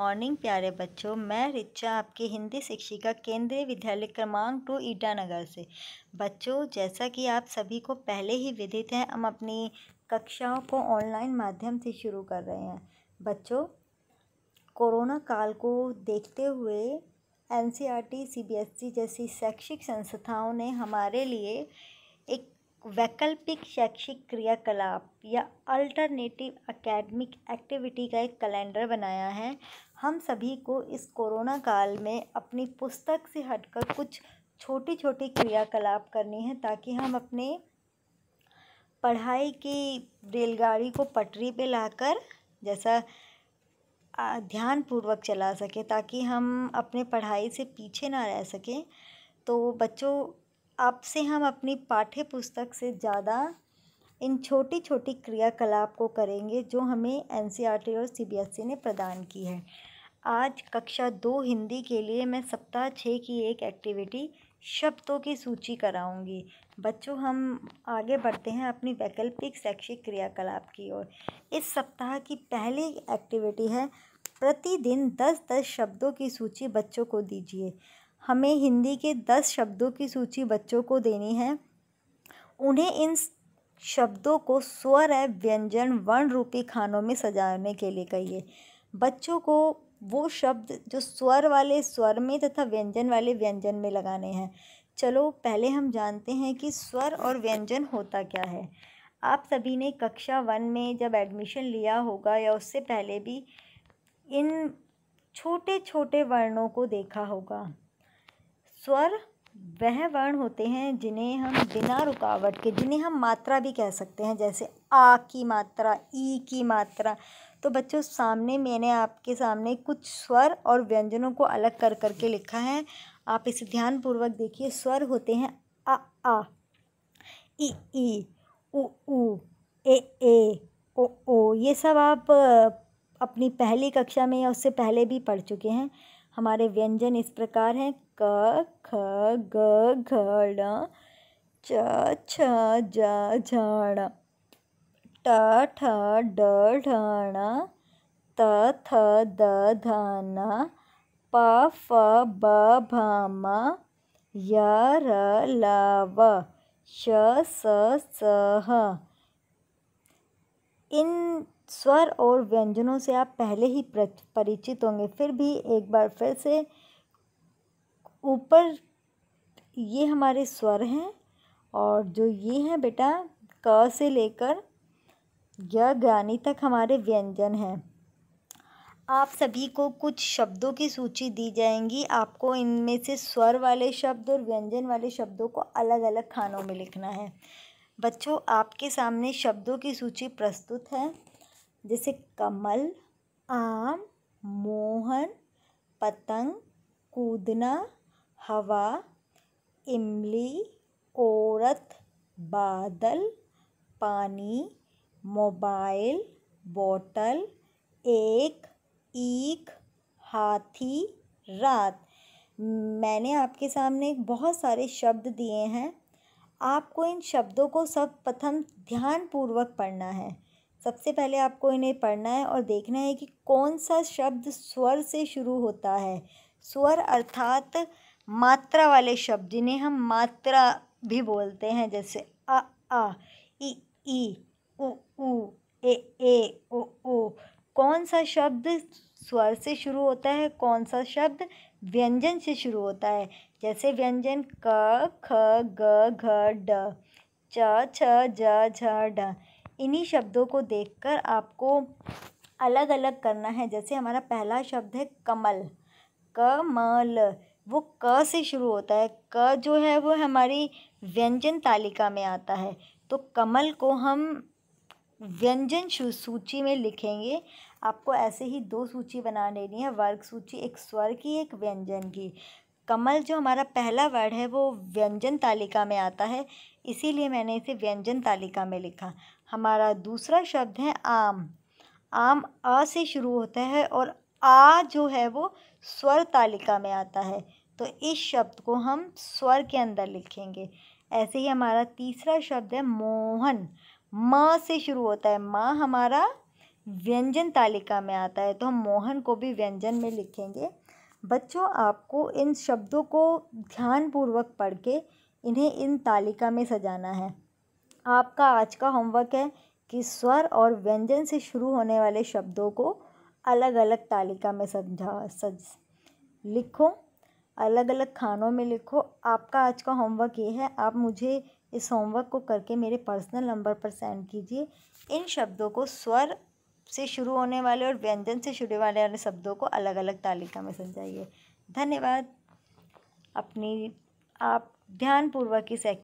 morning प्यारे बच्चों मैं रिचा आपकी हिंदी शिक्षिका केंद्रीय विद्यालय क्रमांक टू ईटानगर से बच्चों जैसा कि आप सभी को पहले ही विदित हैं हम अपनी कक्षाओं को ऑनलाइन माध्यम से शुरू कर रहे हैं बच्चों कोरोना काल को देखते हुए N C R T C B S E जैसी शैक्षिक संस्थाओं ने हमारे लिए एक वैकल्पिक शैक्षिक क्रियाकलाप या अल्टरनेटिव अकेडमिक एक्टिविटी का एक कैलेंडर बनाया है हम सभी को इस कोरोना काल में अपनी पुस्तक से हटकर कुछ छोटी छोटी क्रियाकलाप करनी है ताकि हम अपने पढ़ाई की रेलगाड़ी को पटरी पे लाकर जैसा ध्यानपूर्वक चला सकें ताकि हम अपने पढ़ाई से पीछे ना रह सकें तो बच्चों आपसे हम अपनी पाठ्य पुस्तक से ज़्यादा इन छोटी छोटी क्रियाकलाप को करेंगे जो हमें एन e और सी e ने प्रदान की है आज कक्षा दो हिंदी के लिए मैं सप्ताह छः की एक एक्टिविटी शब्दों की सूची कराऊंगी बच्चों हम आगे बढ़ते हैं अपनी वैकल्पिक शैक्षिक क्रियाकलाप की ओर इस सप्ताह की पहली एक्टिविटी है प्रतिदिन दस दस शब्दों की सूची बच्चों को दीजिए हमें हिंदी के दस शब्दों की सूची बच्चों को देनी है उन्हें इन शब्दों को स्वर है व्यंजन वर्ण रूपी खानों में सजाने के लिए कहिए बच्चों को वो शब्द जो स्वर वाले स्वर में तथा व्यंजन वाले व्यंजन में लगाने हैं चलो पहले हम जानते हैं कि स्वर और व्यंजन होता क्या है आप सभी ने कक्षा वन में जब एडमिशन लिया होगा या उससे पहले भी इन छोटे छोटे वर्णों को देखा होगा स्वर वह वर्ण होते हैं जिन्हें हम बिना रुकावट के जिन्हें हम मात्रा भी कह सकते हैं जैसे आ की मात्रा ई की मात्रा तो बच्चों सामने मैंने आपके सामने कुछ स्वर और व्यंजनों को अलग कर कर के लिखा है आप इसे ध्यानपूर्वक देखिए स्वर होते हैं अ आ ई ई उ ऊ ए ए ओ ओ ये सब आप अपनी पहली कक्षा में या उससे पहले भी पढ़ चुके हैं हमारे व्यंजन इस प्रकार हैं क ख ग घ च छ ज झण ट ठ ड ढण त थ द ध प फ ब भ य र ल व श स स ह इन स्वर और व्यंजनों से आप पहले ही परिचित होंगे फिर भी एक बार फिर से ऊपर ये हमारे स्वर हैं और जो ये हैं बेटा क से लेकर यह ज्ञानी तक हमारे व्यंजन हैं आप सभी को कुछ शब्दों की सूची दी जाएंगी आपको इनमें से स्वर वाले शब्द और व्यंजन वाले शब्दों को अलग अलग खानों में लिखना है बच्चों आपके सामने शब्दों की सूची प्रस्तुत है जैसे कमल आम मोहन पतंग कूदना हवा इमली औरत बादल पानी मोबाइल बोतल एक ईख हाथी रात मैंने आपके सामने बहुत सारे शब्द दिए हैं आपको इन शब्दों को सब प्रथम ध्यानपूर्वक पढ़ना है सबसे पहले आपको इन्हें पढ़ना है और देखना है कि कौन सा शब्द स्वर से शुरू होता है स्वर अर्थात मात्रा वाले शब्द जिन्हें हम मात्रा भी बोलते हैं जैसे अ आ ई ई उ उ ए ए ओ ओ कौन सा शब्द स्वर से शुरू होता है कौन सा शब्द व्यंजन से शुरू होता है जैसे व्यंजन क ख ग घ ड च छ ज झ ढ़ इन्हीं शब्दों को देखकर आपको अलग अलग करना है जैसे हमारा पहला शब्द है कमल क म ल वो क से शुरू होता है क जो है वो हमारी व्यंजन तालिका में आता है तो कमल को हम व्यंजन सूची में लिखेंगे आपको ऐसे ही दो सूची बना लेनी है वर्ग सूची एक स्वर की एक व्यंजन की कमल जो हमारा पहला वर्ड है वो व्यंजन तालिका में आता है इसीलिए मैंने इसे व्यंजन तालिका में लिखा हमारा दूसरा शब्द है आम आम आ से शुरू होता है और आ जो है वो स्वर तालिका में आता है तो इस शब्द को हम स्वर के अंदर लिखेंगे ऐसे ही हमारा तीसरा शब्द है मोहन माँ से शुरू होता है माँ हमारा व्यंजन तालिका में आता है तो हम मोहन को भी व्यंजन में लिखेंगे बच्चों आपको इन शब्दों को ध्यानपूर्वक पढ़ के इन्हें इन तालिका में सजाना है आपका आज का होमवर्क है कि स्वर और व्यंजन से शुरू होने वाले शब्दों को अलग अलग तालिका में समझा सज लिखो अलग अलग खानों में लिखो आपका आज का होमवर्क ये है आप मुझे इस होमवर्क को करके मेरे पर्सनल नंबर पर सेंड कीजिए इन शब्दों को स्वर से शुरू होने वाले और व्यंजन से शुरू वाले वाले शब्दों को अलग अलग तालिका में समझाइए धन्यवाद अपनी आप ध्यानपूर्वक इस